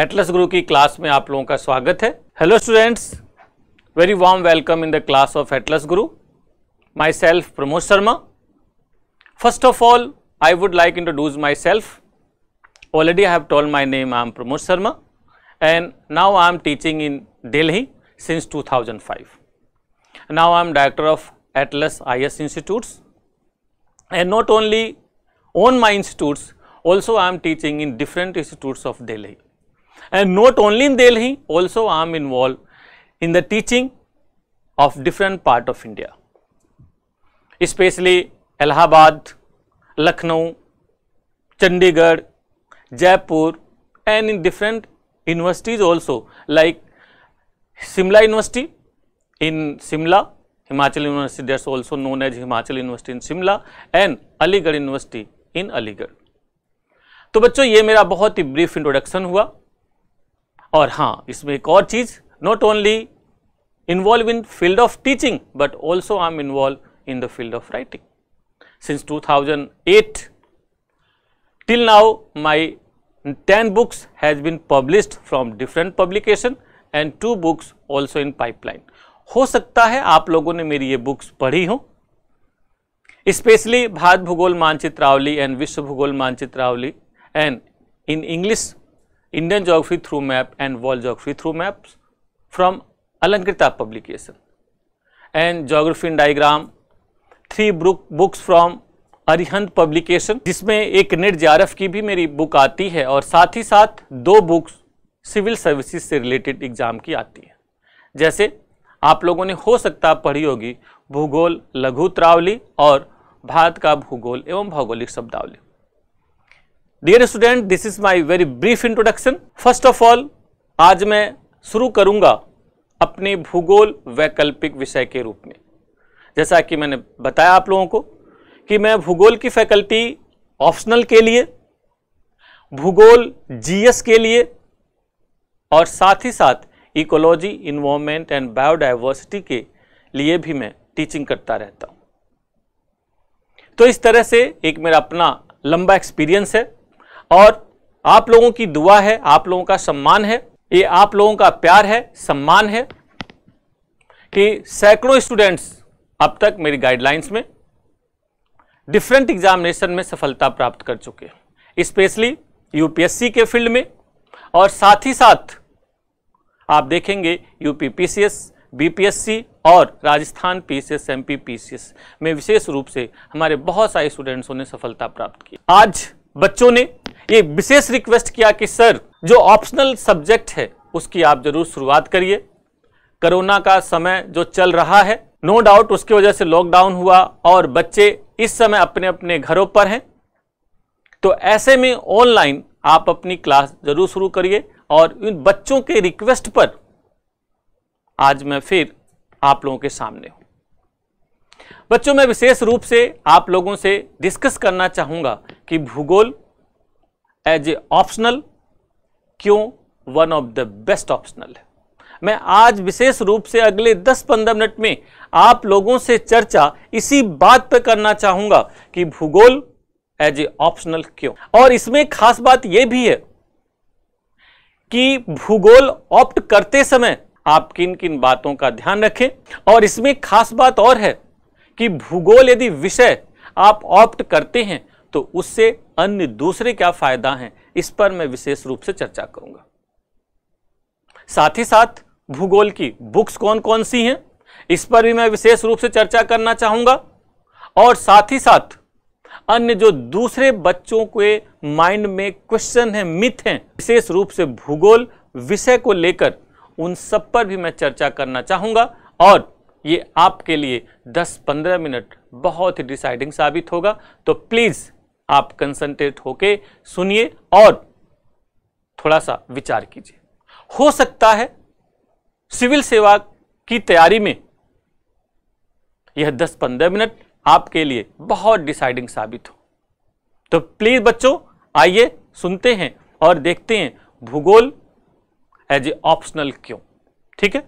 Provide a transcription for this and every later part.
Atlas गुरु की class में आप लोगों का स्वागत है hello students very warm welcome in the class of Atlas Guru myself Pramod Sharma first of all I would like introduce myself already I have told my name I am Pramod Sharma and now I am teaching in Delhi five 2005. I am director of Atlas I S institutes and not only on my institutes also I am teaching in different institutes of Delhi And not only in Delhi, also I am involved in the teaching of different part of India, especially Allahabad, Lucknow, Chandigarh, Jaipur and in different universities also like Simla University in Simla, Himachal University that is also known as Himachal University in Simla and Aligarh University in Aligarh. तो बच्चों ये मेरा बहुत ही brief introduction हुआ और हाँ इसमें एक और चीज़ not only involve in field of teaching but also I am involve in the field of writing since 2008 till now my ten books has been published from different publication and two books also in pipeline हो सकता है आप लोगों ने मेरी ये books पढ़ी हो स्पेशली भारत भूगोल मानचित्रावली एंड विश्व भूगोल मानचित्रावली and in English Indian geography through map and world geography through maps from Alankrita publication and geography diagram three book books from Arihant publication जिसमें एक नेट जारफ की भी मेरी बुक आती है और साथ ही साथ दो बुक्स सिविल सर्विसेज से रिलेटेड एग्जाम की आती है जैसे आप लोगों ने हो सकता पढ़ी होगी भूगोल लघु त्रावली और भारत का भूगोल एवं भौगोलिक शब्दावली dear student this is my very brief introduction first of all आज मैं शुरू करूंगा अपने भूगोल वैकल्पिक विषय के रूप में जैसा कि मैंने बताया आप लोगों को कि मैं भूगोल की फैकल्टी ऑप्शनल के लिए भूगोल जीएस के लिए और साथ ही साथ इकोलॉजी इन्वायरमेंट एंड बायोडाइवर्सिटी के लिए भी मैं टीचिंग करता रहता हूं तो इस तरह से एक मेरा अपना लंबा एक्सपीरियंस है और आप लोगों की दुआ है आप लोगों का सम्मान है ये आप लोगों का प्यार है सम्मान है कि सैकड़ों स्टूडेंट्स अब तक मेरी गाइडलाइंस में डिफरेंट एग्जामिनेशन में सफलता प्राप्त कर चुके हैं स्पेशली यूपीएससी के फील्ड में और साथ ही साथ आप देखेंगे यूपी पीसीएस बीपीएससी और राजस्थान पीसीएस एमपी पीसीएस में विशेष रूप से हमारे बहुत सारे स्टूडेंट्सों ने सफलता प्राप्त की आज बच्चों ने ये विशेष रिक्वेस्ट किया कि सर जो ऑप्शनल सब्जेक्ट है उसकी आप जरूर शुरुआत करिए कोरोना का समय जो चल रहा है नो no डाउट उसकी वजह से लॉकडाउन हुआ और बच्चे इस समय अपने अपने घरों पर हैं तो ऐसे में ऑनलाइन आप अपनी क्लास जरूर शुरू करिए और इन बच्चों के रिक्वेस्ट पर आज मैं फिर आप लोगों के सामने हूँ बच्चों मैं विशेष रूप से आप लोगों से डिस्कस करना चाहूँगा कि भूगोल एज ए ऑप्शनल क्यों one of the best optional है मैं आज विशेष रूप से अगले 10-15 मिनट में आप लोगों से चर्चा इसी बात पर करना चाहूँगा कि भूगोल एज ए ऑप्शनल क्यों और इसमें खास बात यह भी है कि भूगोल ऑप्ट करते समय आप किन किन बातों का ध्यान रखें और इसमें खास बात और है कि भूगोल यदि विषय आप ऑप्ट करते हैं तो उससे अन्य दूसरे क्या फायदा हैं इस पर मैं विशेष रूप से चर्चा करूंगा साथ ही साथ भूगोल की बुक्स कौन कौन सी हैं इस पर भी मैं विशेष रूप से चर्चा करना चाहूंगा और साथ ही साथ अन्य जो दूसरे बच्चों के माइंड में क्वेश्चन है मिथ हैं विशेष रूप से भूगोल विषय को लेकर उन सब पर भी मैं चर्चा करना चाहूंगा और ये आपके लिए 10-15 मिनट बहुत ही डिसाइडिंग साबित होगा तो प्लीज़ आप कंसंट्रेट होके सुनिए और थोड़ा सा विचार कीजिए हो सकता है सिविल सेवा की तैयारी में यह 10-15 मिनट आपके लिए बहुत डिसाइडिंग साबित हो तो प्लीज़ बच्चों आइए सुनते हैं और देखते हैं भूगोल एज ए ऑप्शनल क्यों ठीक है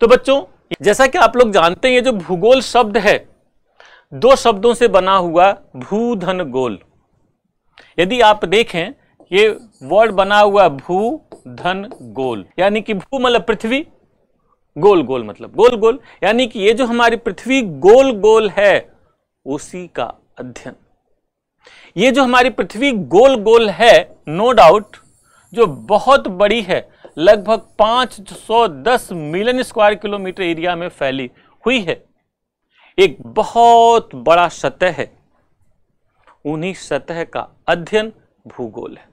तो बच्चों जैसा कि आप लोग जानते हैं ये जो भूगोल शब्द है दो शब्दों से बना हुआ भूधन गोल यदि आप देखें ये वर्ड बना हुआ भू धन गोल यानी कि भू मतलब पृथ्वी गोल गोल मतलब गोल गोल यानी कि ये जो हमारी पृथ्वी गोल गोल है उसी का अध्ययन ये जो हमारी पृथ्वी गोल गोल है नो no डाउट जो बहुत बड़ी है लगभग 510 मिलियन स्क्वायर किलोमीटर एरिया में फैली हुई है एक बहुत बड़ा सतह है उन्हीं सतह का अध्ययन भूगोल है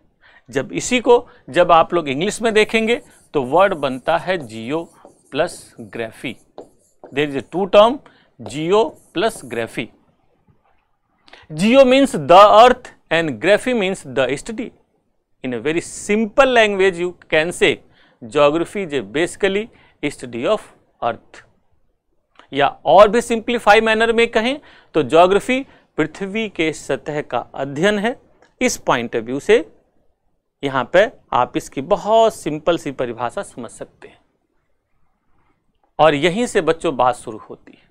जब इसी को जब आप लोग इंग्लिश में देखेंगे तो वर्ड बनता है geo plus graphy there is a two term geo plus graphy geo means the earth and graphy means the study in a very simple language you can say geography जे basically study of earth या और भी simplify manner में कहें तो geography पृथ्वी के सतह का अध्ययन है इस पॉइंट ऑफ व्यू से यहां पे आप इसकी बहुत सिंपल सी परिभाषा समझ सकते हैं और यहीं से बच्चों बात शुरू होती है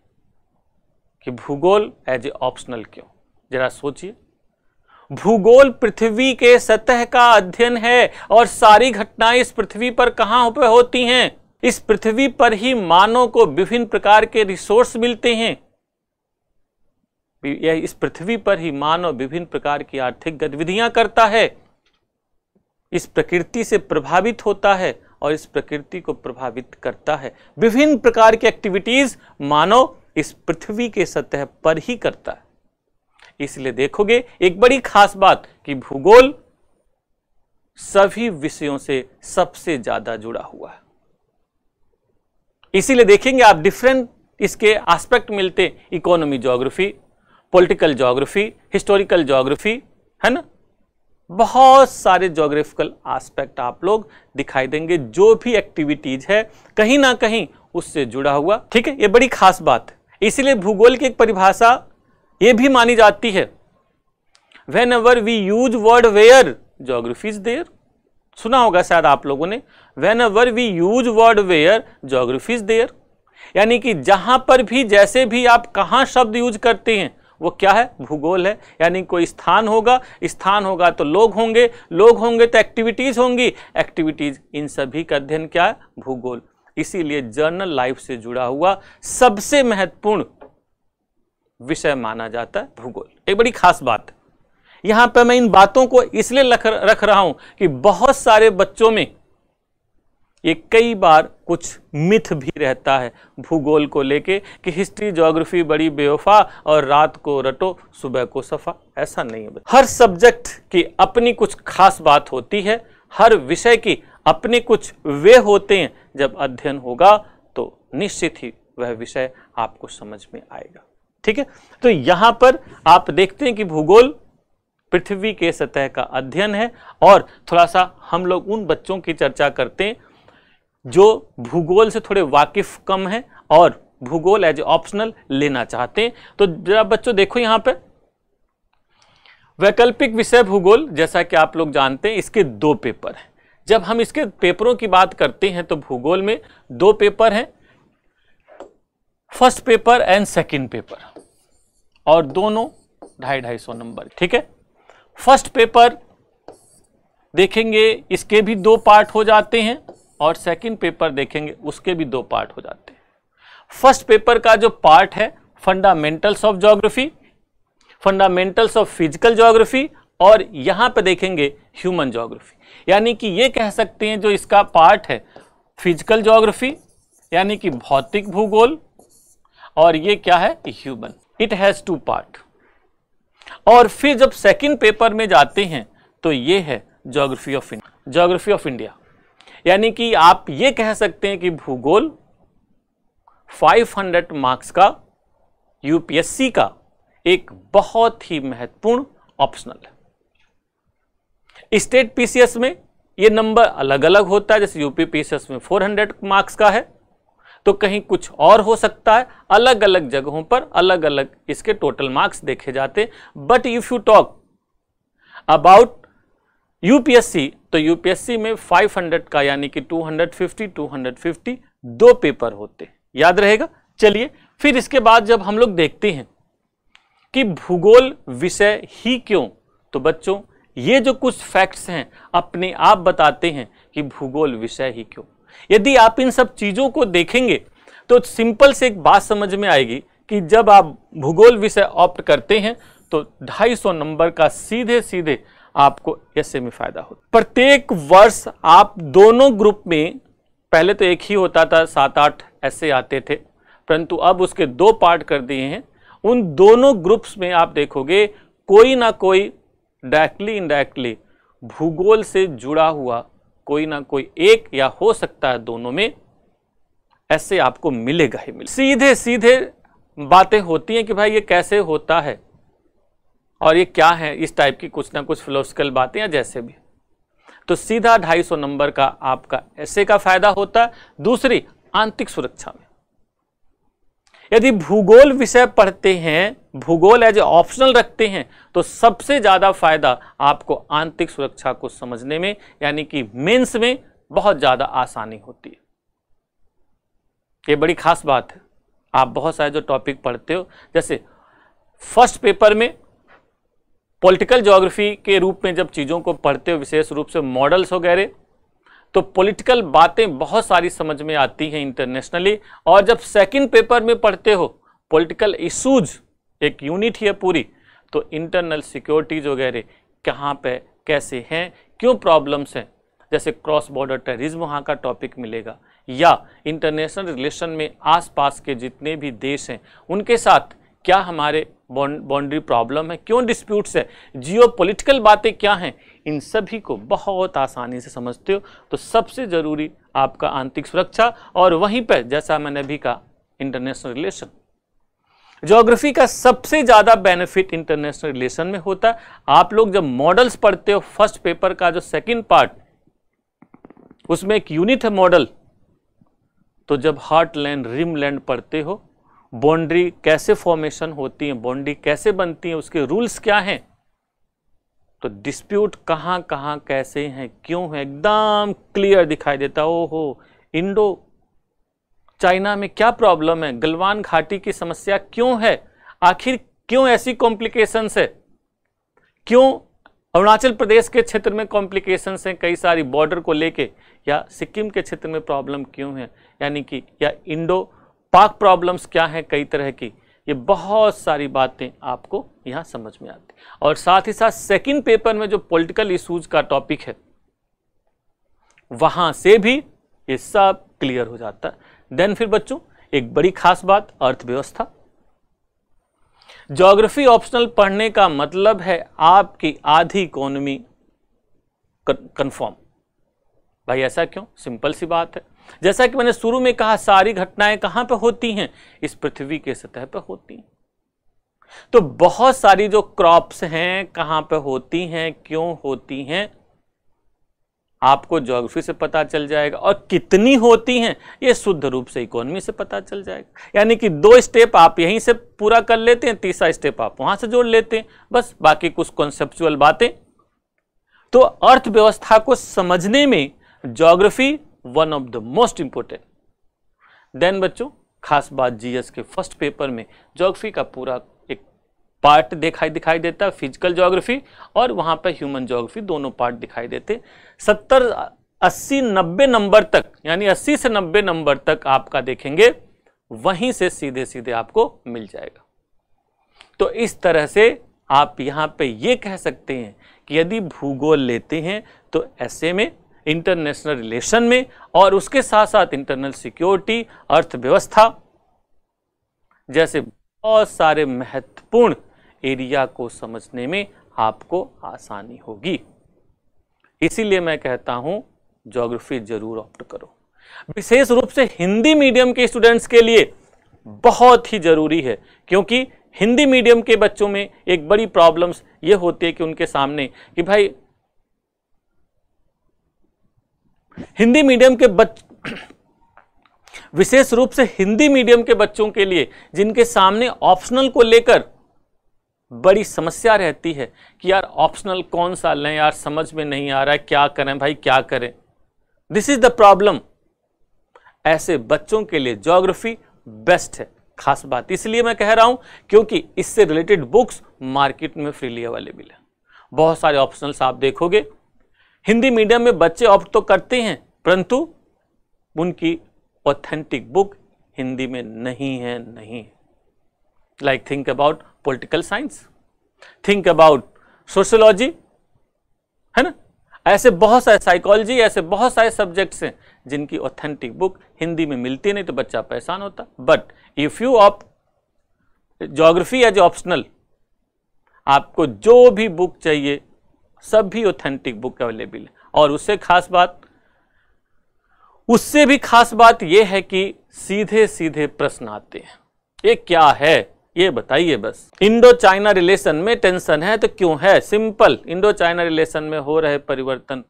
कि भूगोल एज ए ऑप्शनल क्यों जरा सोचिए भूगोल पृथ्वी के सतह का अध्ययन है और सारी घटनाएं इस पृथ्वी पर कहाँ पर होती हैं इस पृथ्वी पर ही मानव को विभिन्न प्रकार के रिसोर्स मिलते हैं यह इस पृथ्वी पर ही मानव विभिन्न प्रकार की आर्थिक गतिविधियां करता है इस प्रकृति से प्रभावित होता है और इस प्रकृति को प्रभावित करता है विभिन्न प्रकार की एक्टिविटीज मानव इस पृथ्वी के सतह पर ही करता है इसलिए देखोगे एक बड़ी खास बात कि भूगोल सभी विषयों से सबसे ज्यादा जुड़ा हुआ है इसीलिए देखेंगे आप डिफरेंट इसके एस्पेक्ट मिलते economy geography political geography historical geography है ना बहुत सारे ज्योग्राफिकल एस्पेक्ट आप लोग दिखाई देंगे जो भी एक्टिविटीज है कहीं ना कहीं उससे जुड़ा हुआ ठीक है ये बड़ी खास बात है इसीलिए भूगोल की एक परिभाषा ये भी मानी जाती है whenever we use word where geography is there सुना होगा शायद आप लोगों ने whenever we use word where geography is there यानी कि जहां पर भी जैसे भी आप कहाँ शब्द यूज करते हैं वो क्या है भूगोल है यानी कोई स्थान होगा स्थान होगा तो लोग होंगे लोग होंगे तो एक्टिविटीज़ होंगी एक्टिविटीज़ इन सभी का अध्ययन क्या है भूगोल इसीलिए जर्नल लाइफ से जुड़ा हुआ सबसे महत्वपूर्ण विषय माना जाता है भूगोल एक बड़ी खास बात यहां पर मैं इन बातों को इसलिए रख रहा हूं कि बहुत सारे बच्चों में ये कई बार कुछ मिथ भी रहता है भूगोल को लेके कि हिस्ट्री ज्योग्राफी बड़ी बेवफा और रात को रटो सुबह को सफा ऐसा नहीं है हर सब्जेक्ट की अपनी कुछ खास बात होती है हर विषय की अपने कुछ वे होते हैं जब अध्ययन होगा तो निश्चित ही वह विषय आपको समझ में आएगा ठीक है तो यहां पर आप देखते हैं कि भूगोल पृथ्वी के सतह का अध्ययन है और थोड़ा सा हम लोग उन बच्चों की चर्चा करते हैं जो भूगोल से थोड़े वाकिफ कम हैं और भूगोल एज ऑप्शनल लेना चाहते हैं तो जरा बच्चों देखो यहां पर वैकल्पिक विषय भूगोल जैसा कि आप लोग जानते हैं इसके दो पेपर हैं जब हम इसके पेपरों की बात करते हैं तो भूगोल में दो पेपर हैं first paper and second paper और दोनों ढाई ढाई सौ नंबर ठीक है फर्स्ट पेपर देखेंगे इसके भी दो पार्ट हो जाते हैं और सेकंड पेपर देखेंगे उसके भी दो पार्ट हो जाते हैं फर्स्ट पेपर का जो पार्ट है fundamentals of geography fundamentals of physical geography और यहाँ पर देखेंगे ह्यूमन ज्योग्राफी यानी कि ये कह सकते हैं जो इसका पार्ट है फिजिकल ज्योग्राफी यानी कि भौतिक भूगोल और ये क्या है human it has two part और फिर जब सेकंड पेपर में जाते हैं तो ये है geography of India geography of India यानी कि आप ये कह सकते हैं कि भूगोल 500 मार्क्स का यूपीएससी का एक बहुत ही महत्वपूर्ण ऑप्शनल है स्टेट पीसीएस में ये नंबर अलग अलग होता है जैसे यूपी पीसीएस में 400 मार्क्स का है तो कहीं कुछ और हो सकता है अलग अलग जगहों पर अलग अलग इसके टोटल मार्क्स देखे जाते but if you talk about UPSC तो यूपीएससी में 500 का यानी कि 250 250 दो पेपर होते याद रहेगा चलिए फिर इसके बाद जब हम लोग देखते हैं कि भूगोल विषय ही क्यों तो बच्चों ये जो कुछ फैक्ट्स हैं अपने आप बताते हैं कि भूगोल विषय ही क्यों यदि आप इन सब चीज़ों को देखेंगे तो सिंपल से एक बात समझ में आएगी कि जब आप भूगोल विषय ऑप्ट करते हैं तो 250 नंबर का सीधे सीधे आपको ऐसे में e फ़ायदा होता प्रत्येक वर्ष आप दोनों ग्रुप में पहले तो एक ही होता था सात आठ ऐसे आते थे परंतु अब उसके दो पार्ट कर दिए हैं उन दोनों ग्रुप्स में आप देखोगे कोई ना कोई डायरेक्टली इनडायरेक्टली भूगोल से जुड़ा हुआ कोई ना कोई एक या हो सकता है दोनों में ऐसे आपको मिलेगा ही मिले सीधे सीधे बातें होती हैं कि भाई ये कैसे होता है और ये क्या है इस टाइप की कुछ ना कुछ फिलोसिकल बातें या जैसे भी तो सीधा ढाई सौ नंबर का आपका ऐसे का फायदा होता है दूसरी आंतरिक सुरक्षा में यदि भूगोल विषय पढ़ते हैं भूगोल एज ए ऑप्शनल रखते हैं तो सबसे ज़्यादा फायदा आपको आंतरिक सुरक्षा को समझने में यानी कि मेंस में बहुत ज़्यादा आसानी होती है ये बड़ी खास बात है आप बहुत सारे जो टॉपिक पढ़ते हो जैसे फर्स्ट पेपर में पॉलिटिकल ज्योग्राफी के रूप में जब चीज़ों को पढ़ते हो विशेष रूप से मॉडल्स वगैरह तो पॉलिटिकल बातें बहुत सारी समझ में आती हैं इंटरनेशनली और जब सेकंड पेपर में पढ़ते हो पॉलिटिकल इश्यूज एक यूनिट ही है पूरी तो इंटरनल सिक्योरिटीज़ वगैरह कहाँ पे कैसे हैं क्यों प्रॉब्लम्स हैं जैसे क्रॉस बॉर्डर टेररिज्म वहाँ का टॉपिक मिलेगा या इंटरनेशनल रिलेशन में आसपास के जितने भी देश हैं उनके साथ क्या हमारे बाउंड्री प्रॉब्लम है क्यों डिस्प्यूट्स है जियो बातें क्या हैं इन सभी को बहुत आसानी से समझते हो तो सबसे ज़रूरी आपका आंतरिक सुरक्षा और वहीं पर जैसा मैंने अभी कहा इंटरनेशनल रिलेशन ज्योग्राफी का सबसे ज़्यादा बेनिफिट इंटरनेशनल रिलेशन में होता है आप लोग जब मॉडल्स पढ़ते हो फर्स्ट पेपर का जो सेकंड पार्ट उसमें एक यूनिट है मॉडल तो जब हार्ट लैंड रिम लैंड पढ़ते हो बाउंड्री कैसे फॉर्मेशन होती है बाउंड्री कैसे बनती है उसके रूल्स क्या हैं तो डिस्प्यूट कहाँ कहाँ कैसे हैं क्यों है एकदम क्लियर दिखाई देता ओ हो इंडो चाइना में क्या प्रॉब्लम है गलवान घाटी की समस्या क्यों है आखिर क्यों ऐसी कॉम्प्लिकेशंस है क्यों अरुणाचल प्रदेश के क्षेत्र में कॉम्प्लिकेशंस हैं कई सारी बॉर्डर को लेके या सिक्किम के क्षेत्र में प्रॉब्लम क्यों है यानी कि या इंडो पाक प्रॉब्लम्स क्या हैं कई तरह की ये बहुत सारी बातें आपको यहाँ समझ में आती और साथ ही साथ सेकंड पेपर में जो पॉलिटिकल इशूज का टॉपिक है वहाँ से भी ये सब क्लियर हो जाता है देन फिर बच्चों एक बड़ी खास बात अर्थव्यवस्था ज्योग्राफी ऑप्शनल पढ़ने का मतलब है आपकी आधी इकोनॉमी कंफर्म भाई ऐसा क्यों सिंपल सी बात है जैसा कि मैंने शुरू में कहा सारी घटनाएं कहां पर होती हैं इस पृथ्वी के सतह पर होती हैं तो बहुत सारी जो क्रॉप्स हैं कहां पर होती हैं क्यों होती हैं आपको ज्योग्राफी से पता चल जाएगा और कितनी होती हैं ये शुद्ध रूप से इकोनॉमी से पता चल जाएगा यानी कि दो स्टेप आप यहीं से पूरा कर लेते हैं तीसरा स्टेप आप वहां से जोड़ लेते हैं बस बाकी कुछ कॉन्सेप्चुअल बातें तो अर्थव्यवस्था को समझने में geography one of the most important then बच्चों खास बात जीएस के फर्स्ट पेपर में ज्योग्राफी का पूरा पार्ट दिखाई दिखाई देता फिजिकल ज्योग्राफी और वहाँ पर ह्यूमन ज्योग्राफी दोनों पार्ट दिखाई देते सत्तर अस्सी नब्बे नंबर तक यानी अस्सी से नब्बे नंबर तक आपका देखेंगे वहीं से सीधे सीधे आपको मिल जाएगा तो इस तरह से आप यहाँ पे ये कह सकते हैं कि यदि भूगोल लेते हैं तो ऐसे में इंटरनेशनल रिलेशन में और उसके साथ साथ इंटरनल सिक्योरिटी अर्थव्यवस्था जैसे बहुत सारे महत्वपूर्ण एरिया को समझने में आपको आसानी होगी इसीलिए मैं कहता हूं ज्योग्राफी जरूर ऑप्ट करो विशेष रूप से हिंदी मीडियम के स्टूडेंट्स के लिए बहुत ही ज़रूरी है क्योंकि हिंदी मीडियम के बच्चों में एक बड़ी प्रॉब्लम्स ये होती है कि उनके सामने कि भाई हिंदी मीडियम के बच विशेष रूप से हिंदी मीडियम के बच्चों के लिए जिनके सामने ऑप्शनल को लेकर बड़ी समस्या रहती है कि यार ऑप्शनल कौन सा लें यार समझ में नहीं आ रहा है क्या करें भाई क्या करें दिस इज़ द प्रॉब्लम ऐसे बच्चों के लिए जोग्राफी बेस्ट है खास बात इसलिए मैं कह रहा हूं क्योंकि इससे रिलेटेड बुक्स मार्केट में फ्रीली अवेलेबल है बहुत सारे ऑप्शनल्स आप देखोगे हिंदी मीडियम में बच्चे ऑप्ट तो करते हैं परंतु उनकी ऑथेंटिक बुक हिंदी में नहीं है नहीं है like think about political science think about sociology है ना ऐसे बहुत सारे साइकोलॉजी ऐसे बहुत सारे सब्जेक्ट्स हैं जिनकी ऑथेंटिक बुक हिंदी में मिलती नहीं तो बच्चा परेशान होता but if you opt geography as optional आपको जो भी बुक चाहिए सब भी ऑथेंटिक बुक अवेलेबल है और उससे खास बात उससे भी खास बात यह है कि सीधे सीधे प्रश्न आते हैं ये क्या है ये बताइए बस इंडो चाइना रिलेशन में टेंशन है तो क्यों है सिंपल इंडो चाइना रिलेशन में हो रहे परिवर्तन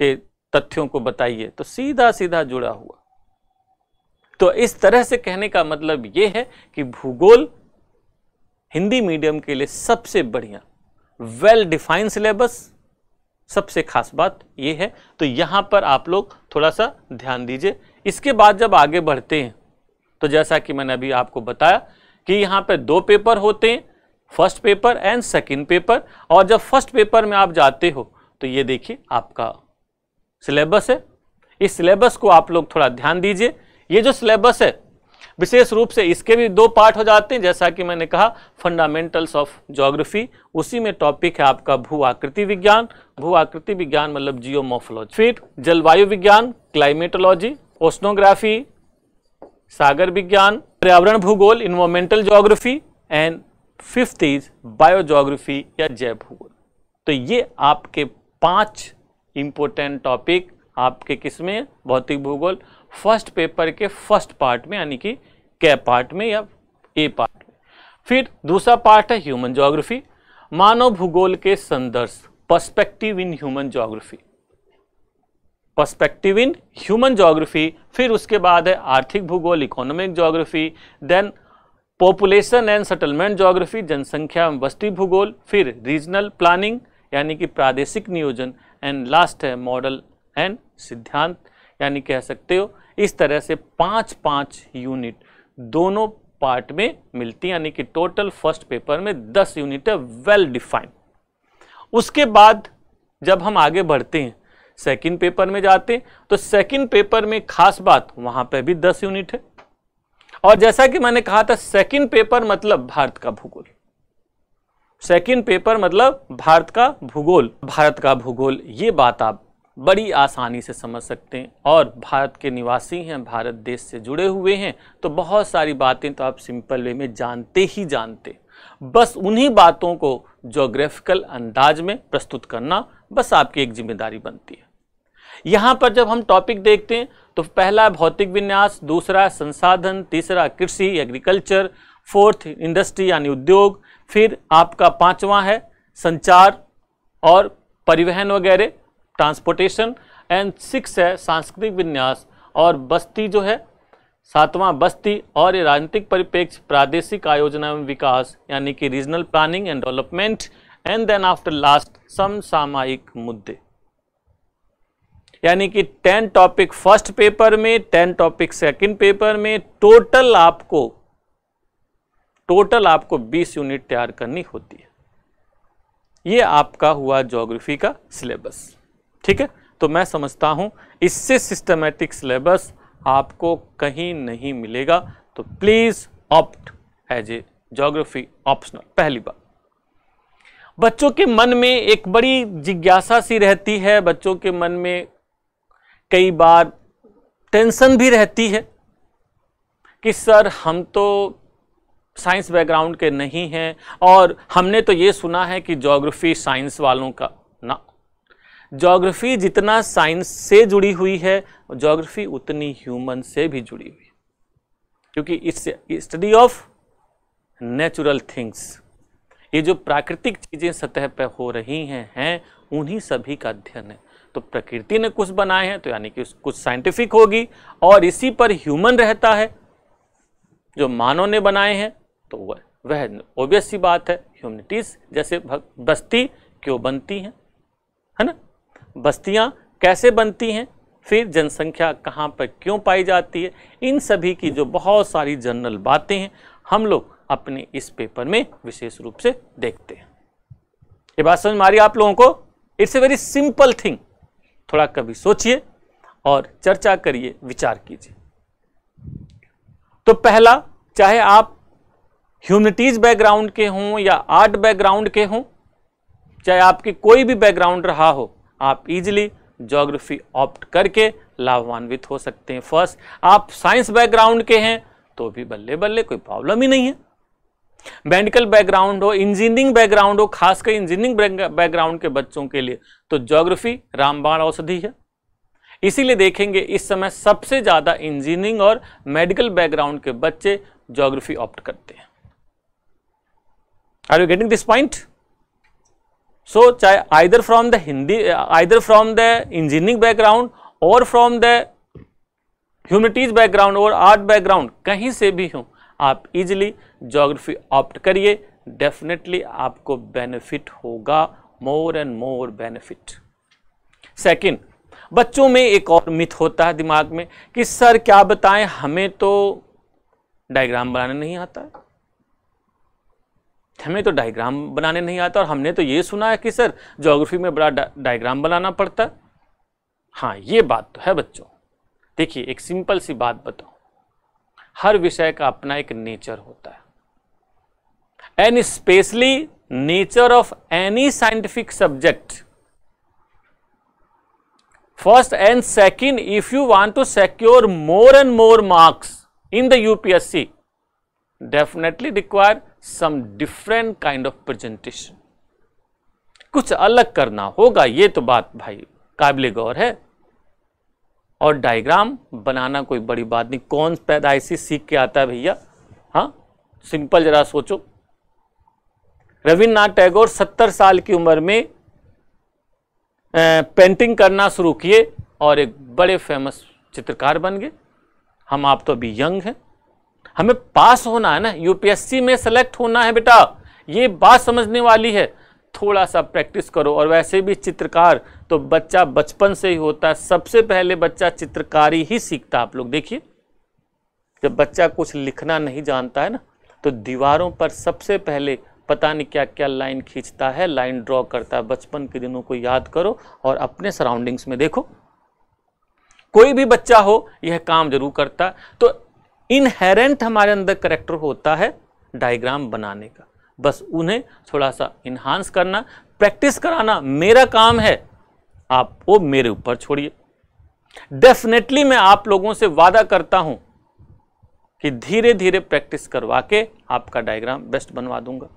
के तथ्यों को बताइए तो सीधा सीधा जुड़ा हुआ तो इस तरह से कहने का मतलब यह है कि भूगोल हिंदी मीडियम के लिए सबसे बढ़िया वेल डिफाइन सिलेबस सबसे खास बात यह है तो यहां पर आप लोग थोड़ा सा ध्यान दीजिए इसके बाद जब आगे बढ़ते हैं तो जैसा कि मैंने अभी आपको बताया कि यहाँ पे दो पेपर होते हैं first paper and second paper और जब फर्स्ट पेपर में आप जाते हो तो ये देखिए आपका सिलेबस है इस सिलेबस को आप लोग थोड़ा ध्यान दीजिए ये जो सिलेबस है विशेष रूप से इसके भी दो पार्ट हो जाते हैं जैसा कि मैंने कहा फंडामेंटल्स ऑफ ज्योग्राफी उसी में टॉपिक है आपका भू आकृति विज्ञान भू आकृति विज्ञान मतलब जियोमोफोलॉजी फिर जलवायु विज्ञान क्लाइमेटोलॉजी ओस्नोग्राफी सागर विज्ञान पर्यावरण भूगोल environmental geography and fifth is biogeography या जैव भूगोल तो ये आपके पांच इम्पोर्टेंट टॉपिक आपके किस में भौतिक भूगोल फर्स्ट पेपर के फर्स्ट पार्ट में यानी कि कै पार्ट में या ए पार्ट में फिर दूसरा पार्ट है ह्यूमन जोग्राफी मानव भूगोल के संदर्श perspective in human geography perspective in human geography फिर उसके बाद है आर्थिक भूगोल economic geography then population and settlement geography जनसंख्या बस्ती भूगोल फिर रीजनल प्लानिंग यानी कि प्रादेशिक नियोजन एंड लास्ट है मॉडल एंड सिद्धांत यानी कह सकते हो इस तरह से पाँच पाँच यूनिट दोनों पार्ट में मिलती है यानी कि टोटल फर्स्ट पेपर में दस यूनिट है वेल डिफाइंड उसके बाद जब हम आगे बढ़ते हैं सेकंड पेपर में जाते तो सेकंड पेपर में खास बात वहां पे भी दस यूनिट है और जैसा कि मैंने कहा था सेकंड पेपर मतलब भारत का भूगोल सेकंड पेपर मतलब भारत का भूगोल भारत का भूगोल ये बात आप बड़ी आसानी से समझ सकते हैं और भारत के निवासी हैं भारत देश से जुड़े हुए हैं तो बहुत सारी बातें तो आप सिंपल वे में जानते ही जानते बस उन्हीं बातों को जोग्राफिकल अंदाज में प्रस्तुत करना बस आपकी एक जिम्मेदारी बनती है यहाँ पर जब हम टॉपिक देखते हैं तो पहला भौतिक विन्यास दूसरा संसाधन तीसरा कृषि एग्रीकल्चर फोर्थ इंडस्ट्री यानी उद्योग फिर आपका पांचवा है संचार और परिवहन वगैरह ट्रांसपोर्टेशन एंड सिक्स है सांस्कृतिक विन्यास और बस्ती जो है सातवां बस्ती और राजनीतिक परिप्रेक्ष्य प्रादेशिक आयोजन एवं विकास यानी कि regional planning and development and then after last समसामायिक मुद्दे यानी कि टेन टॉपिक फर्स्ट पेपर में टेन टॉपिक सेकंड पेपर में टोटल आपको टोटल आपको 20 यूनिट तैयार करनी होती है ये आपका हुआ ज्योग्राफी का सिलेबस ठीक है तो मैं समझता हूँ इससे सिस्टमेटिक सिलेबस आपको कहीं नहीं मिलेगा तो please opt as a geography optional पहली बार बच्चों के मन में एक बड़ी जिज्ञासा सी रहती है बच्चों के मन में कई बार टेंशन भी रहती है कि सर हम तो साइंस बैकग्राउंड के नहीं हैं और हमने तो ये सुना है कि ज्योग्राफी साइंस वालों का ना ज्योग्राफी जितना साइंस से जुड़ी हुई है ज्योग्राफी उतनी ह्यूमन से भी जुड़ी हुई क्योंकि it's study of natural things ये जो प्राकृतिक चीज़ें सतह पर हो रही हैं हैं उन्हीं सभी का अध्ययन है तो प्रकृति ने कुछ बनाए हैं तो यानी कि कुछ साइंटिफिक होगी और इसी पर ह्यूमन रहता है जो मानव ने बनाए हैं तो वह वह ओबियस सी बात है ह्यूमनिटीज जैसे बस्ती क्यों बनती हैं है ना बस्तियां कैसे बनती हैं फिर जनसंख्या कहाँ पर क्यों पाई जाती है इन सभी की जो बहुत सारी जनरल बातें हैं हम लोग अपने इस पेपर में विशेष रूप से देखते हैं ये बात समझ मारी आप लोगों को it's a very simple thing थोड़ा कभी सोचिए और चर्चा करिए विचार कीजिए तो पहला चाहे आप ह्यूमनिटीज बैकग्राउंड के हों या आर्ट बैकग्राउंड के हों चाहे आपकी कोई भी बैकग्राउंड रहा हो आप इजिली जोग्राफी ऑप्ट करके लाभान्वित हो सकते हैं फर्स्ट आप साइंस बैकग्राउंड के हैं तो भी बल्ले बल्ले कोई प्रॉब्लम ही नहीं है मेडिकल बैकग्राउंड हो इंजीनियरिंग बैकग्राउंड हो खासकर इंजीनियरिंग बैकग्राउंड के बच्चों के लिए तो ज्योग्राफी रामबाण औषधि है इसीलिए देखेंगे इस समय सबसे ज़्यादा इंजीनियरिंग और मेडिकल बैकग्राउंड के बच्चे ज्योग्राफी ऑप्ट करते हैं are you getting this point so चाहे either from the Hindi either from the engineering background और फ्रॉम द ह्यूमिटीज बैकग्राउंड और आर्ट बैकग्राउंड कहीं से भी हूं आप इजिली जोग्राफी ऑप्ट करिए डेफिनेटली आपको बेनिफिट होगा more and more benefit second बच्चों में एक और मिथ होता है दिमाग में कि सर क्या बताएं हमें तो डायग्राम बनाने नहीं आता हमें तो डायग्राम बनाने नहीं आता और हमने तो ये सुना है कि सर जोग्राफी में बड़ा डायग्राम बनाना पड़ता है हाँ ये बात तो है बच्चों देखिए एक सिंपल सी बात बताओ हर विषय का अपना एक नेचर होता है and specially nature of any scientific subject first and second if you want to secure more and more marks in the UPSC definitely require some different kind of presentation कुछ अलग करना होगा ये तो बात भाई काबिल गौर है और डायग्राम बनाना कोई बड़ी बात नहीं कौन पैदाइशी सीख के आता है भैया हाँ सिंपल जरा सोचो रविन्द्रनाथ टैगोर सत्तर साल की उम्र में पेंटिंग करना शुरू किए और एक बड़े फेमस चित्रकार बन गए हम आप तो अभी यंग हैं हमें पास होना है ना यूपीएससी में सेलेक्ट होना है बेटा ये बात समझने वाली है थोड़ा सा प्रैक्टिस करो और वैसे भी चित्रकार तो बच्चा बचपन से ही होता है सबसे पहले बच्चा चित्रकारी ही सीखता है आप लोग देखिए जब बच्चा कुछ लिखना नहीं जानता है ना तो दीवारों पर सबसे पहले पता नहीं क्या क्या लाइन खींचता है लाइन ड्रॉ करता है बचपन के दिनों को याद करो और अपने सराउंडिंग्स में देखो कोई भी बच्चा हो यह काम जरूर करता तो इनहेरेंट हमारे अंदर करेक्टर होता है डायग्राम बनाने का बस उन्हें थोड़ा सा इन्हांस करना प्रैक्टिस कराना मेरा काम है आप वो मेरे ऊपर छोड़िए डेफिनेटली मैं आप लोगों से वादा करता हूं कि धीरे धीरे प्रैक्टिस करवा के आपका डायग्राम बेस्ट बनवा दूंगा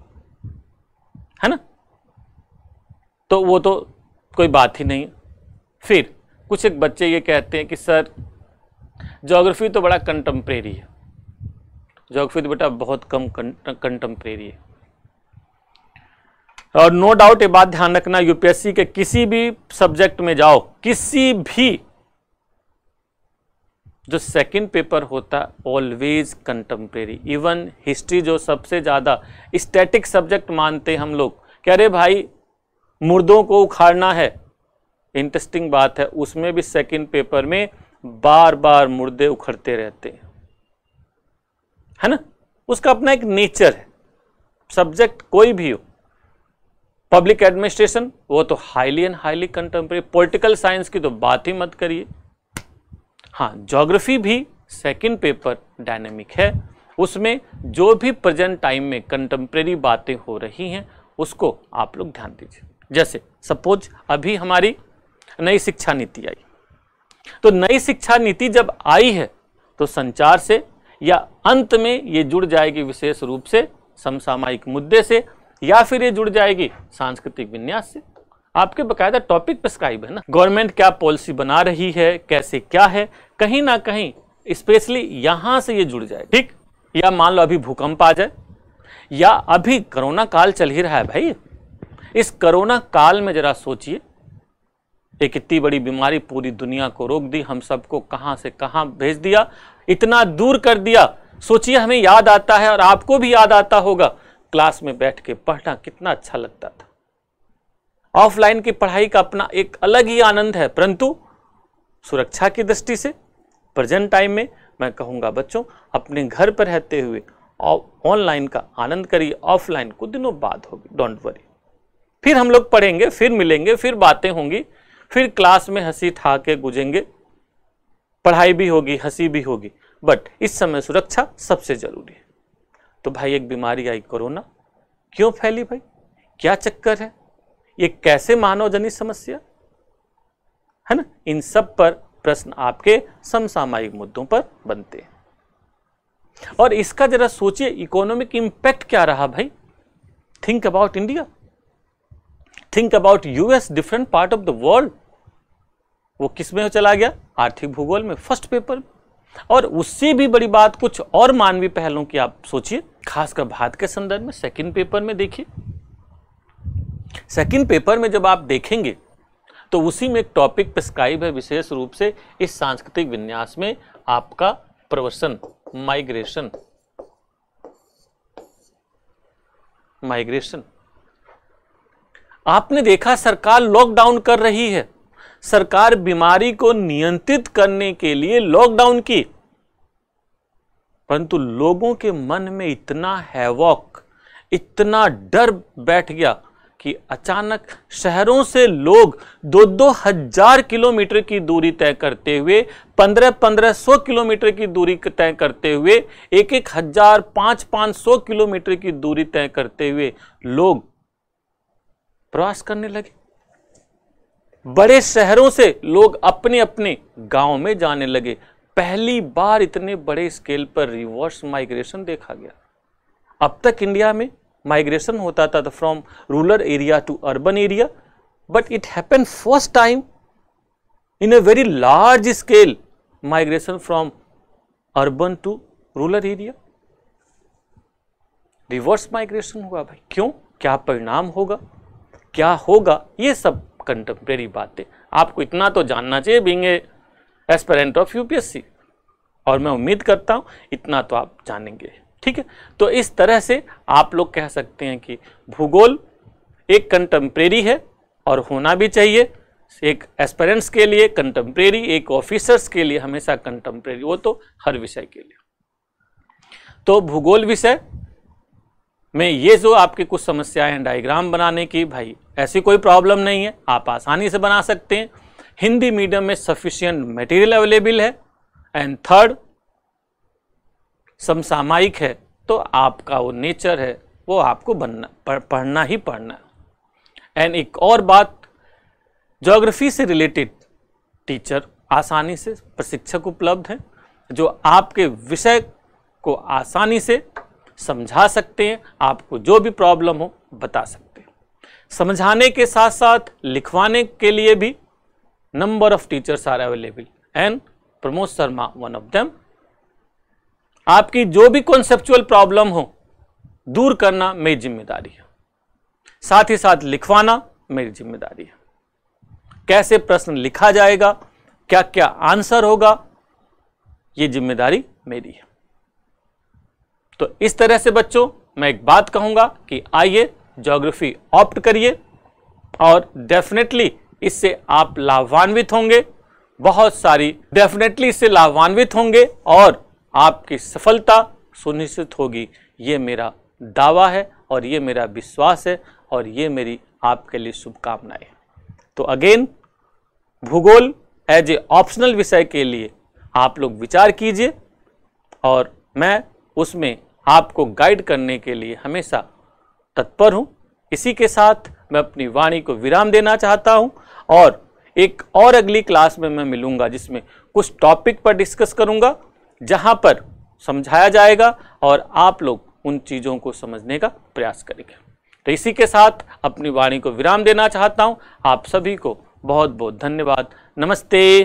है ना तो वो तो कोई बात ही नहीं फिर कुछ एक बच्चे ये कहते हैं कि सर ज्योग्राफी तो बड़ा कंटम्प्रेरी है ज्योग्राफी तो बेटा बहुत कम कंटम्प्रेरी है और नो डाउट ये बात ध्यान रखना यूपीएससी के किसी भी सब्जेक्ट में जाओ किसी भी जो सेकंड पेपर होता है ऑलवेज कंटेम्प्रेरी इवन हिस्ट्री जो सबसे ज़्यादा स्टैटिक सब्जेक्ट मानते हम लोग कह रहे भाई मुर्दों को उखाड़ना है इंटरेस्टिंग बात है उसमें भी सेकंड पेपर में बार बार मुर्दे उखड़ते रहते हैं है ना उसका अपना एक नेचर है सब्जेक्ट कोई भी हो पब्लिक एडमिनिस्ट्रेशन वो तो highly and highly contemporary political science की तो बात ही मत करिए हाँ जोग्राफी भी सेकंड पेपर डायनेमिक है उसमें जो भी प्रेजेंट टाइम में कंटेम्प्रेरी बातें हो रही हैं उसको आप लोग ध्यान दीजिए जैसे सपोज अभी हमारी नई शिक्षा नीति आई तो नई शिक्षा नीति जब आई है तो संचार से या अंत में ये जुड़ जाएगी विशेष रूप से समसामायिक मुद्दे से या फिर ये जुड़ जाएगी सांस्कृतिक विन्यास से आपके बकायदा टॉपिक प्रिस्क्राइब है ना गवर्नमेंट क्या पॉलिसी बना रही है कैसे क्या है कहीं ना कहीं स्पेशली यहां से ये जुड़ जाए ठीक या मान लो अभी भूकंप आ जाए या अभी कोरोना काल चल ही रहा है भाई इस कोरोना काल में जरा सोचिए एक इतनी बड़ी बीमारी पूरी दुनिया को रोक दी हम सबको कहां से कहां भेज दिया इतना दूर कर दिया सोचिए हमें याद आता है और आपको भी याद आता होगा क्लास में बैठ के पढ़ना कितना अच्छा लगता था ऑफलाइन की पढ़ाई का अपना एक अलग ही आनंद है परंतु सुरक्षा की दृष्टि से प्रेजेंट टाइम में मैं कहूँगा बच्चों अपने घर पर रहते हुए ऑनलाइन का आनंद करिए ऑफलाइन को दिनों बाद होगी डोंट वरी फिर हम लोग पढ़ेंगे फिर मिलेंगे फिर बातें होंगी फिर क्लास में हंसी ठा के गुजेंगे पढ़ाई भी होगी हंसी भी होगी बट इस समय सुरक्षा सबसे ज़रूरी है तो भाई एक बीमारी आई कोरोना क्यों फैली भाई क्या चक्कर है ये कैसे मानव जनित समस्या है ना इन सब पर प्रश्न आपके समसामायिक मुद्दों पर बनते हैं और इसका जरा सोचिए इकोनॉमिक इंपैक्ट क्या रहा भाई think about India think about US different part of the world वो किस में चला गया आर्थिक भूगोल में फर्स्ट पेपर में और उससे भी बड़ी बात कुछ और मानवीय पहलों की आप सोचिए खासकर भारत के संदर्भ में सेकंड पेपर में देखिए सेकंड पेपर में जब आप देखेंगे तो उसी में एक टॉपिक प्रिस्क्राइब है विशेष रूप से इस सांस्कृतिक विन्यास में आपका प्रवसन माइग्रेशन माइग्रेशन आपने देखा सरकार लॉकडाउन कर रही है सरकार बीमारी को नियंत्रित करने के लिए लॉकडाउन की परंतु लोगों के मन में इतना हैवॉक इतना डर बैठ गया कि अचानक शहरों से लोग दो दो हजार किलोमीटर की दूरी तय करते हुए पंद्रह पंद्रह सौ किलोमीटर की दूरी तय करते हुए एक एक हजार पांच पांच सौ किलोमीटर की दूरी तय करते हुए लोग प्रवास करने लगे बड़े शहरों से लोग अपने अपने गांव में जाने लगे पहली बार इतने बड़े स्केल पर रिवर्स माइग्रेशन देखा गया अब तक इंडिया में माइग्रेशन होता था from rural area to urban area but it happen first time in a very large scale migration from urban to rural area reverse migration हुआ भाई क्यों क्या परिणाम होगा क्या होगा ये सब कंटेम्प्रेरी बातें आपको इतना तो जानना चाहिए being a aspirant of UPSC और मैं उम्मीद करता हूँ इतना तो आप जानेंगे ठीक है तो इस तरह से आप लोग कह सकते हैं कि भूगोल एक कंटेम्प्रेरी है और होना भी चाहिए एक एस्पेरेंट्स के लिए कंटेम्प्रेरी एक ऑफिसर्स के लिए हमेशा कंटेम्प्रेरी वो तो हर विषय के लिए तो भूगोल विषय में ये जो आपकी कुछ समस्याएं हैं डायग्राम बनाने की भाई ऐसी कोई प्रॉब्लम नहीं है आप आसानी से बना सकते हैं हिंदी मीडियम में सफिशियंट मटेरियल अवेलेबल है एंड थर्ड समसामायिक है तो आपका वो नेचर है वो आपको बनना पढ़ना ही पढ़ना है एंड एक और बात ज्योग्राफी से रिलेटेड टीचर आसानी से प्रशिक्षक उपलब्ध हैं जो आपके विषय को आसानी से समझा सकते हैं आपको जो भी प्रॉब्लम हो बता सकते हैं समझाने के साथ साथ लिखवाने के लिए भी number of teachers are available and Pramod Sharma one of them आपकी जो भी कॉन्सेप्चुअल प्रॉब्लम हो दूर करना मेरी जिम्मेदारी है साथ ही साथ लिखवाना मेरी जिम्मेदारी है कैसे प्रश्न लिखा जाएगा क्या क्या आंसर होगा ये जिम्मेदारी मेरी है तो इस तरह से बच्चों मैं एक बात कहूंगा कि आइए जोग्राफी ऑप्ट करिए और डेफिनेटली इससे आप लाभान्वित होंगे बहुत सारी डेफिनेटली इससे लाभान्वित होंगे और आपकी सफलता सुनिश्चित होगी ये मेरा दावा है और ये मेरा विश्वास है और ये मेरी आपके लिए शुभकामनाएं तो अगेन भूगोल एज ए ऑप्शनल विषय के लिए आप लोग विचार कीजिए और मैं उसमें आपको गाइड करने के लिए हमेशा तत्पर हूँ इसी के साथ मैं अपनी वाणी को विराम देना चाहता हूँ और एक और अगली क्लास में मैं मिलूँगा जिसमें कुछ टॉपिक पर डिस्कस करूँगा जहाँ पर समझाया जाएगा और आप लोग उन चीज़ों को समझने का प्रयास करेंगे तो इसी के साथ अपनी वाणी को विराम देना चाहता हूँ आप सभी को बहुत बहुत धन्यवाद नमस्ते